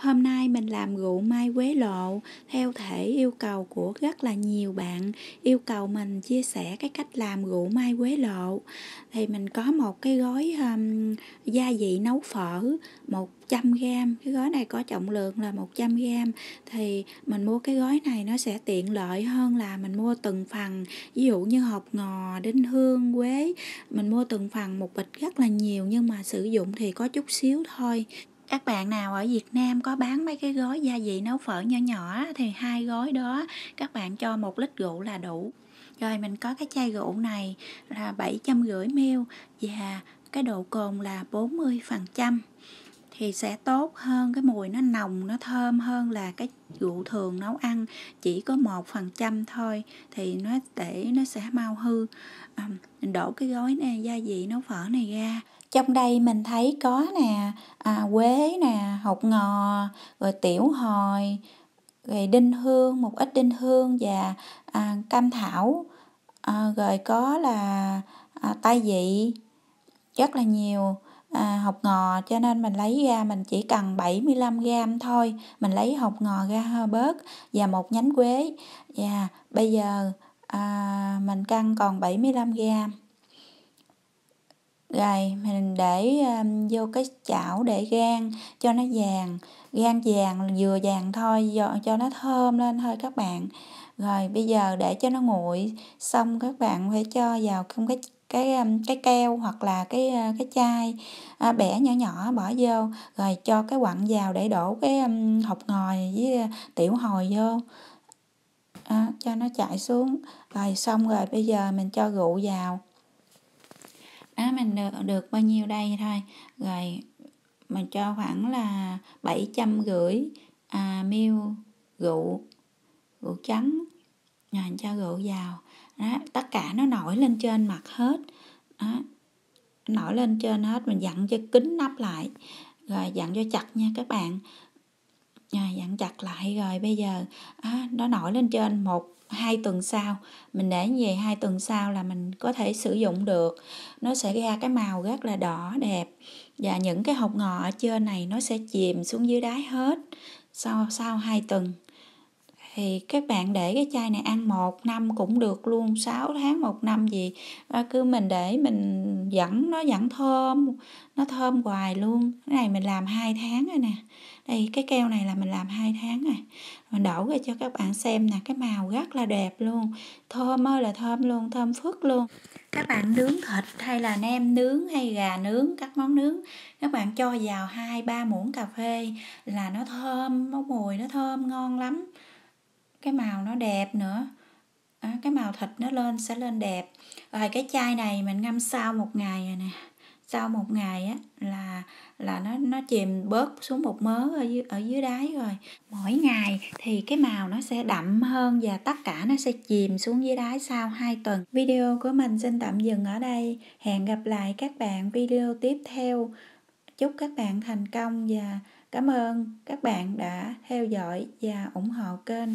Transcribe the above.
Hôm nay mình làm rượu mai quế lộ theo thể yêu cầu của rất là nhiều bạn yêu cầu mình chia sẻ cái cách làm rượu mai quế lộ. Thì mình có một cái gói um, gia vị nấu phở 100 g, cái gói này có trọng lượng là 100 g thì mình mua cái gói này nó sẽ tiện lợi hơn là mình mua từng phần. Ví dụ như hộp ngò, đinh hương, quế, mình mua từng phần một bịch rất là nhiều nhưng mà sử dụng thì có chút xíu thôi các bạn nào ở Việt Nam có bán mấy cái gói gia vị nấu phở nhỏ nhỏ thì hai gói đó các bạn cho một lít rượu là đủ rồi mình có cái chai rượu này là 750 ml và cái độ cồn là 40% thì sẽ tốt hơn cái mùi nó nồng nó thơm hơn là cái rượu thường nấu ăn chỉ có một phần trăm thôi thì nó để nó sẽ mau hư à, mình đổ cái gói này gia vị nấu phở này ra trong đây mình thấy có nè à, quế nè hột ngò rồi tiểu hồi rồi đinh hương một ít đinh hương và à, cam thảo à, rồi có là à, tai vị rất là nhiều à, hột ngò cho nên mình lấy ra mình chỉ cần 75 gram thôi mình lấy hột ngò ra hơi bớt và một nhánh quế và bây giờ à, mình cân còn 75 gram rồi mình để um, vô cái chảo để gan cho nó vàng gan vàng vừa vàng thôi cho nó thơm lên thôi các bạn rồi bây giờ để cho nó nguội xong các bạn phải cho vào trong cái cái cái keo hoặc là cái ờ, cái chai à, bẻ nhỏ nhỏ bỏ vô rồi cho cái quặng vào để đổ cái um, hột ngòi với ờ, tiểu hồi vô à, cho nó chạy xuống rồi xong rồi bây giờ mình cho rượu vào mình được, được bao nhiêu đây thôi rồi mình cho khoảng là bảy trăm rưỡi à, mil rượu rượu trắng rồi cho rượu vào đó, tất cả nó nổi lên trên mặt hết đó, nổi lên trên hết mình dặn cho kín nắp lại rồi dặn cho chặt nha các bạn à, dặn chặt lại rồi bây giờ à, nó nổi lên trên một hai tuần sau mình để về hai tuần sau là mình có thể sử dụng được nó sẽ ra cái màu rất là đỏ đẹp và những cái hột ngò ở trên này nó sẽ chìm xuống dưới đáy hết sau sau hai tuần thì các bạn để cái chai này ăn một năm cũng được luôn 6 tháng một năm gì cứ mình để mình vẫn nó vẫn thơm nó thơm hoài luôn cái này mình làm hai tháng rồi nè đây cái keo này là mình làm hai tháng rồi mình đổ ra cho các bạn xem nè cái màu rất là đẹp luôn thơm ơi là thơm luôn thơm phức luôn các bạn nướng thịt hay là nem nướng hay gà nướng các món nướng các bạn cho vào hai ba muỗng cà phê là nó thơm nó mùi nó thơm ngon lắm cái màu nó đẹp nữa à, cái màu thịt nó lên sẽ lên đẹp rồi cái chai này mình ngâm sau một ngày rồi nè sau một ngày á là là nó nó chìm bớt xuống một mớ ở dưới ở dưới đáy rồi mỗi ngày thì cái màu nó sẽ đậm hơn và tất cả nó sẽ chìm xuống dưới đáy sau 2 tuần video của mình xin tạm dừng ở đây hẹn gặp lại các bạn video tiếp theo chúc các bạn thành công và cảm ơn các bạn đã theo dõi và ủng hộ kênh